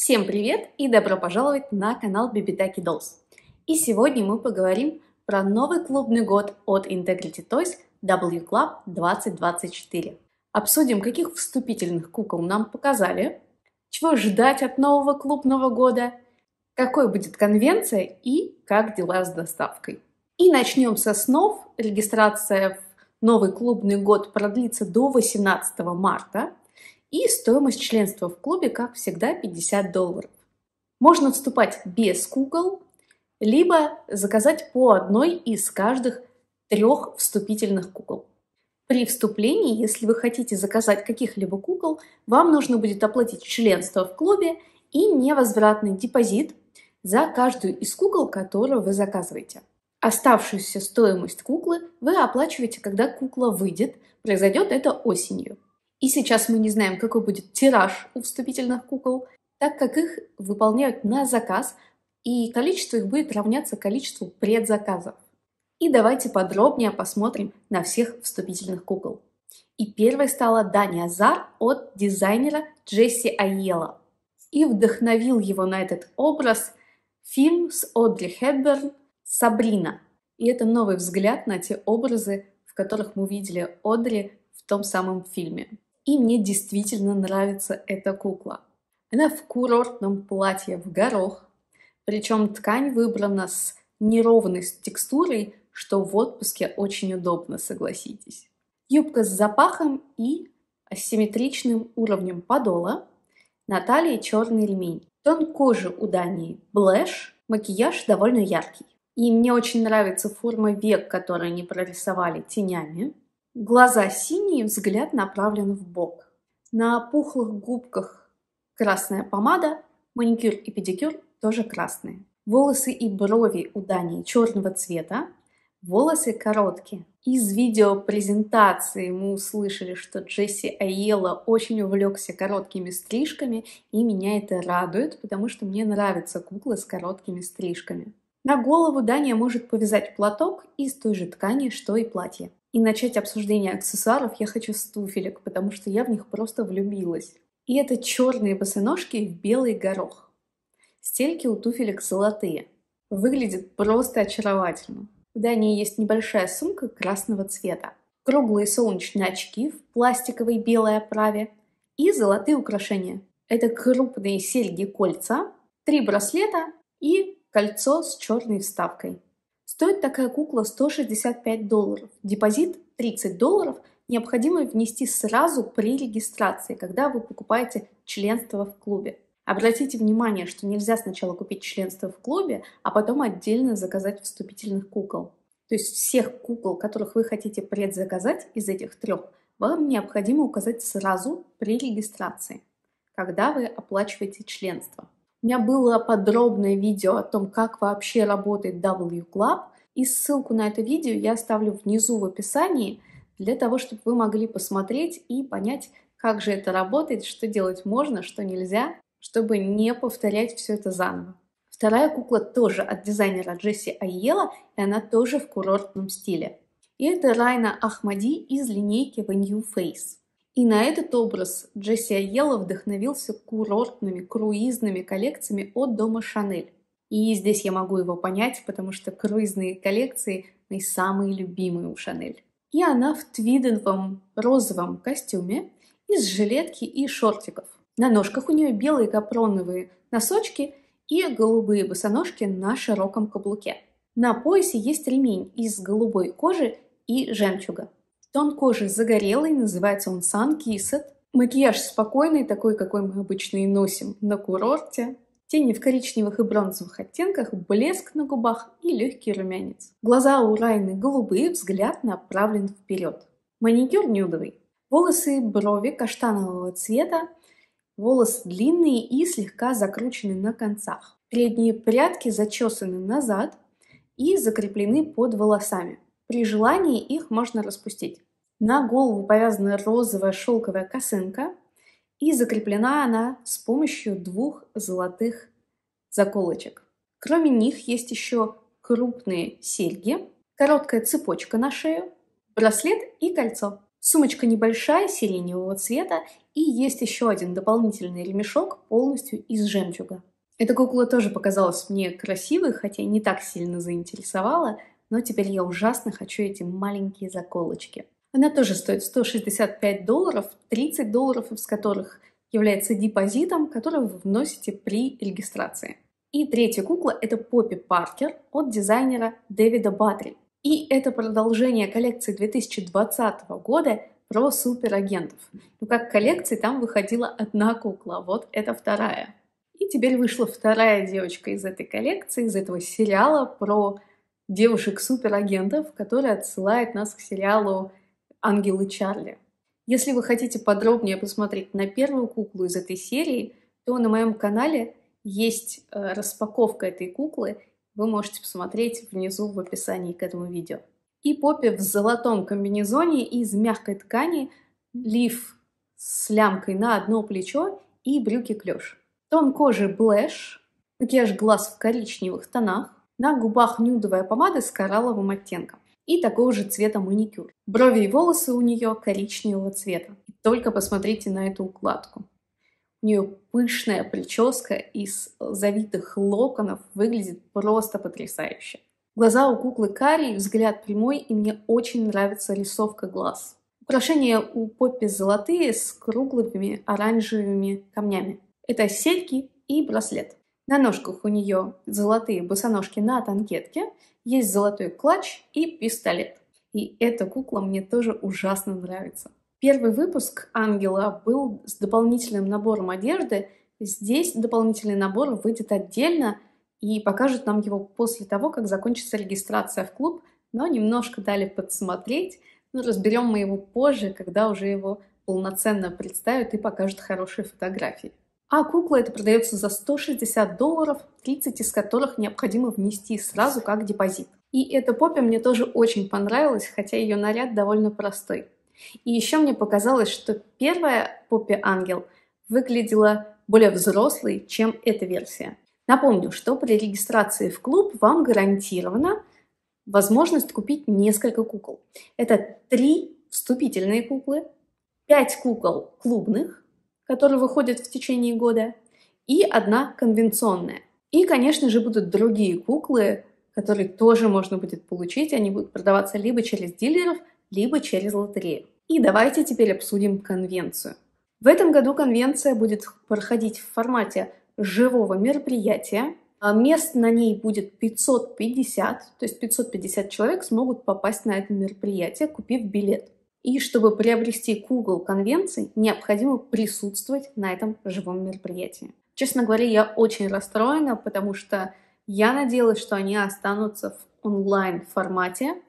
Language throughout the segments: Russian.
Всем привет и добро пожаловать на канал Бибитаки Dolls. И сегодня мы поговорим про новый клубный год от Integrity Toys W Club 2024. Обсудим, каких вступительных кукол нам показали, чего ждать от нового клубного года, какой будет конвенция и как дела с доставкой. И начнем со снов. Регистрация в новый клубный год продлится до 18 марта. И стоимость членства в клубе, как всегда, 50 долларов. Можно вступать без кукол, либо заказать по одной из каждых трех вступительных кукол. При вступлении, если вы хотите заказать каких-либо кукол, вам нужно будет оплатить членство в клубе и невозвратный депозит за каждую из кукол, которую вы заказываете. Оставшуюся стоимость куклы вы оплачиваете, когда кукла выйдет. Произойдет это осенью. И сейчас мы не знаем, какой будет тираж у вступительных кукол, так как их выполняют на заказ, и количество их будет равняться количеству предзаказов. И давайте подробнее посмотрим на всех вступительных кукол. И первой стала Дания Азар от дизайнера Джесси Айела. И вдохновил его на этот образ фильм с Одри Хепберн «Сабрина». И это новый взгляд на те образы, в которых мы видели Одри в том самом фильме и мне действительно нравится эта кукла. Она в курортном платье в горох, причем ткань выбрана с неровной текстурой, что в отпуске очень удобно, согласитесь. Юбка с запахом и асимметричным уровнем подола, на талии черный ремень. Тон кожи у Дании блэш, макияж довольно яркий. И мне очень нравится форма век, которые они прорисовали тенями. Глаза синие, взгляд направлен в бок. На пухлых губках красная помада, маникюр и педикюр тоже красные. Волосы и брови у Дании черного цвета, волосы короткие. Из видео презентации мы услышали, что Джесси Айела очень увлекся короткими стрижками, и меня это радует, потому что мне нравятся куклы с короткими стрижками. На голову Дания может повязать платок из той же ткани, что и платье. И начать обсуждение аксессуаров я хочу с туфелек, потому что я в них просто влюбилась. И это черные босоножки в белый горох. Стельки у туфелек золотые. Выглядит просто очаровательно. В Дании есть небольшая сумка красного цвета, круглые солнечные очки в пластиковой белой оправе и золотые украшения. Это крупные серьги кольца, три браслета и кольцо с черной вставкой. Стоит такая кукла 165 долларов. Депозит 30 долларов необходимо внести сразу при регистрации, когда вы покупаете членство в клубе. Обратите внимание, что нельзя сначала купить членство в клубе, а потом отдельно заказать вступительных кукол. То есть всех кукол, которых вы хотите предзаказать из этих трех, вам необходимо указать сразу при регистрации, когда вы оплачиваете членство. У меня было подробное видео о том, как вообще работает W Club, и ссылку на это видео я оставлю внизу в описании для того, чтобы вы могли посмотреть и понять, как же это работает, что делать можно, что нельзя, чтобы не повторять все это заново. Вторая кукла тоже от дизайнера Джесси Айела, и она тоже в курортном стиле. И это Райна Ахмади из линейки The New Face. И на этот образ Джесси Айелла вдохновился курортными, круизными коллекциями от дома Шанель. И здесь я могу его понять, потому что круизные коллекции – мои самые любимые у Шанель. И она в твидовом розовом костюме из жилетки и шортиков. На ножках у нее белые капроновые носочки и голубые босоножки на широком каблуке. На поясе есть ремень из голубой кожи и жемчуга. Тон кожи загорелый, называется он Sun Kissed. Макияж спокойный, такой, какой мы обычно и носим на курорте. Тени в коричневых и бронзовых оттенках, блеск на губах и легкий румянец. Глаза у Райны голубые, взгляд направлен вперед. Маникюр нюдовый. Волосы и брови каштанового цвета, волосы длинные и слегка закручены на концах. Передние прядки зачесаны назад и закреплены под волосами. При желании их можно распустить. На голову повязана розовая шелковая косынка, и закреплена она с помощью двух золотых заколочек. Кроме них есть еще крупные серьги, короткая цепочка на шею, браслет и кольцо. Сумочка небольшая, сиреневого цвета, и есть еще один дополнительный ремешок полностью из жемчуга. Эта кукла тоже показалась мне красивой, хотя не так сильно заинтересовала, но теперь я ужасно хочу эти маленькие заколочки. Она тоже стоит 165 долларов, 30 долларов из которых является депозитом, который вы вносите при регистрации. И третья кукла – это Поппи Паркер от дизайнера Дэвида Батри. И это продолжение коллекции 2020 года про суперагентов. Ну, как коллекции, там выходила одна кукла, вот это вторая. И теперь вышла вторая девочка из этой коллекции, из этого сериала про девушек-суперагентов, который отсылает нас к сериалу «Ангелы Чарли». Если вы хотите подробнее посмотреть на первую куклу из этой серии, то на моем канале есть э, распаковка этой куклы. Вы можете посмотреть внизу в описании к этому видео. И Поппи в золотом комбинезоне из мягкой ткани, лиф с лямкой на одно плечо и брюки клеш. Тон кожи Блэш, макияж глаз в коричневых тонах, на губах нюдовая помада с коралловым оттенком и такого же цвета маникюр. Брови и волосы у нее коричневого цвета. Только посмотрите на эту укладку. У нее пышная прическа из завитых локонов выглядит просто потрясающе. Глаза у куклы карий, взгляд прямой, и мне очень нравится рисовка глаз. Украшения у Поппи золотые с круглыми оранжевыми камнями. Это серьги и браслет. На ножках у нее золотые босоножки на танкетке, есть золотой клатч и пистолет. И эта кукла мне тоже ужасно нравится. Первый выпуск «Ангела» был с дополнительным набором одежды. Здесь дополнительный набор выйдет отдельно и покажут нам его после того, как закончится регистрация в клуб, но немножко дали подсмотреть. Но ну, разберем мы его позже, когда уже его полноценно представят и покажут хорошие фотографии. А кукла это продается за 160 долларов, 30 из которых необходимо внести сразу как депозит. И эта поппи мне тоже очень понравилась, хотя ее наряд довольно простой. И еще мне показалось, что первая поппи ангел выглядела более взрослой, чем эта версия. Напомню, что при регистрации в клуб вам гарантирована возможность купить несколько кукол. Это три вступительные куклы, пять кукол клубных – которые выходят в течение года, и одна конвенционная. И, конечно же, будут другие куклы, которые тоже можно будет получить. Они будут продаваться либо через дилеров, либо через лотерею. И давайте теперь обсудим конвенцию. В этом году конвенция будет проходить в формате живого мероприятия. А мест на ней будет 550, то есть 550 человек смогут попасть на это мероприятие, купив билет. И чтобы приобрести кугол конвенции, необходимо присутствовать на этом живом мероприятии. Честно говоря, я очень расстроена, потому что я надеялась, что они останутся в онлайн-формате,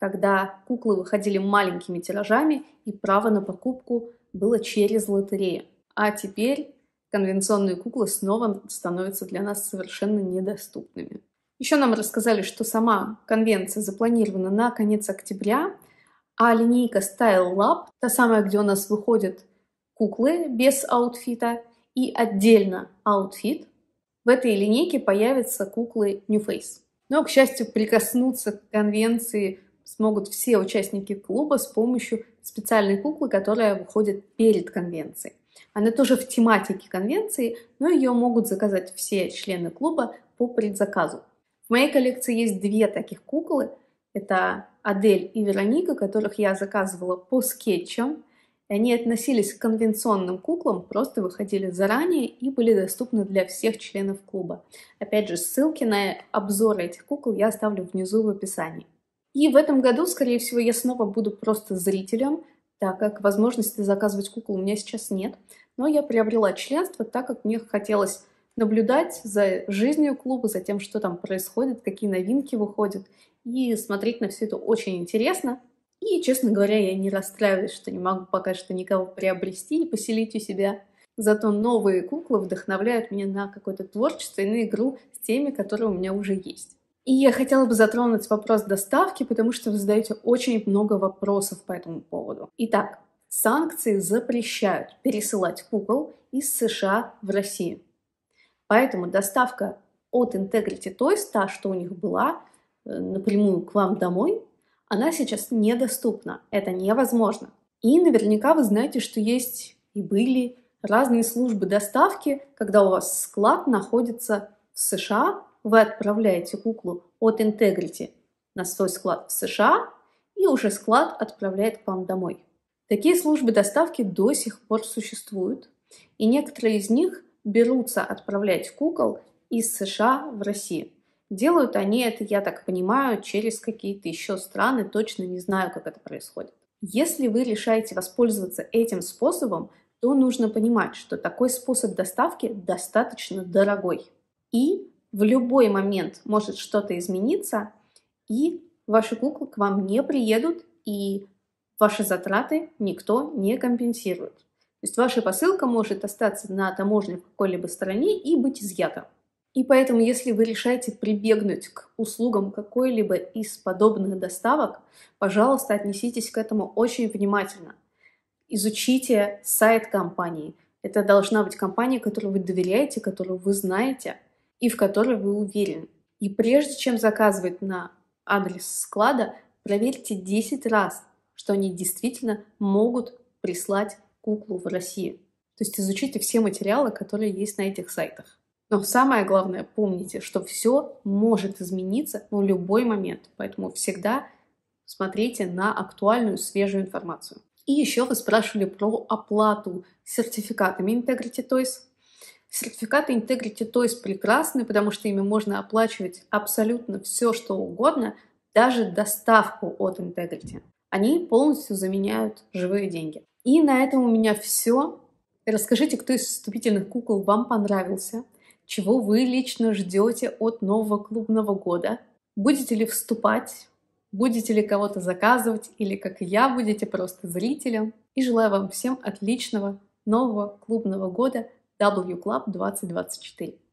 когда куклы выходили маленькими тиражами и право на покупку было через лотерею. А теперь конвенционные куклы снова становятся для нас совершенно недоступными. Еще нам рассказали, что сама конвенция запланирована на конец октября, а линейка Style Lab, та самая, где у нас выходят куклы без аутфита и отдельно аутфит, в этой линейке появятся куклы New Face. Но, к счастью, прикоснуться к конвенции смогут все участники клуба с помощью специальной куклы, которая выходит перед конвенцией. Она тоже в тематике конвенции, но ее могут заказать все члены клуба по предзаказу. В моей коллекции есть две таких куклы – это Адель и Вероника, которых я заказывала по скетчам. И они относились к конвенционным куклам, просто выходили заранее и были доступны для всех членов клуба. Опять же, ссылки на обзоры этих кукол я оставлю внизу в описании. И в этом году, скорее всего, я снова буду просто зрителем, так как возможности заказывать кукол у меня сейчас нет. Но я приобрела членство, так как мне хотелось наблюдать за жизнью клуба, за тем, что там происходит, какие новинки выходят. И смотреть на все это очень интересно. И, честно говоря, я не расстраиваюсь, что не могу пока что никого приобрести и поселить у себя. Зато новые куклы вдохновляют меня на какое-то творчество и на игру с теми, которые у меня уже есть. И я хотела бы затронуть вопрос доставки, потому что вы задаете очень много вопросов по этому поводу. Итак, санкции запрещают пересылать кукол из США в Россию. Поэтому доставка от Integrity Toys, та, что у них была, Э, напрямую к вам домой, она сейчас недоступна. Это невозможно. И наверняка вы знаете, что есть и были разные службы доставки, когда у вас склад находится в США, вы отправляете куклу от Integrity на свой склад в США, и уже склад отправляет к вам домой. Такие службы доставки до сих пор существуют, и некоторые из них берутся отправлять кукол из США в Россию. Делают они это, я так понимаю, через какие-то еще страны, точно не знаю, как это происходит. Если вы решаете воспользоваться этим способом, то нужно понимать, что такой способ доставки достаточно дорогой. И в любой момент может что-то измениться, и ваши куклы к вам не приедут, и ваши затраты никто не компенсирует. То есть ваша посылка может остаться на таможне в какой-либо стране и быть изъята. И поэтому, если вы решаете прибегнуть к услугам какой-либо из подобных доставок, пожалуйста, отнеситесь к этому очень внимательно. Изучите сайт компании. Это должна быть компания, которой вы доверяете, которую вы знаете и в которой вы уверены. И прежде чем заказывать на адрес склада, проверьте 10 раз, что они действительно могут прислать куклу в Россию. То есть изучите все материалы, которые есть на этих сайтах. Но самое главное, помните, что все может измениться в любой момент, поэтому всегда смотрите на актуальную, свежую информацию. И еще вы спрашивали про оплату сертификатами Integrity Toys. Сертификаты Integrity Toys прекрасны, потому что ими можно оплачивать абсолютно все, что угодно, даже доставку от Integrity. Они полностью заменяют живые деньги. И на этом у меня все. Расскажите, кто из вступительных кукол вам понравился – чего вы лично ждете от нового клубного года, будете ли вступать, будете ли кого-то заказывать или, как и я, будете просто зрителем. И желаю вам всем отличного нового клубного года W Club 2024.